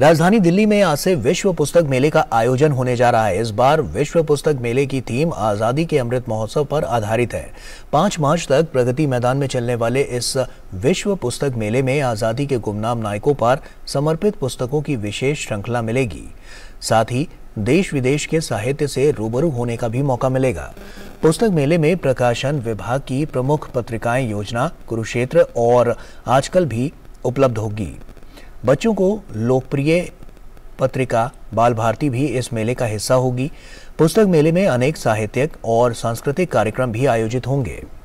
राजधानी दिल्ली में आज से विश्व पुस्तक मेले का आयोजन होने जा रहा है इस बार विश्व पुस्तक मेले की थीम आज़ादी के अमृत महोत्सव पर आधारित है पांच मार्च तक प्रगति मैदान में चलने वाले इस विश्व पुस्तक मेले में आज़ादी के गुमनाम नायकों पर समर्पित पुस्तकों की विशेष श्रृंखला मिलेगी साथ ही देश विदेश के साहित्य से रूबरू होने का भी मौका मिलेगा पुस्तक मेले में प्रकाशन विभाग की प्रमुख पत्रिकाएं योजना कुरुक्षेत्र और आजकल भी उपलब्ध होगी बच्चों को लोकप्रिय पत्रिका बाल भारती भी इस मेले का हिस्सा होगी पुस्तक मेले में अनेक साहित्यिक और सांस्कृतिक कार्यक्रम भी आयोजित होंगे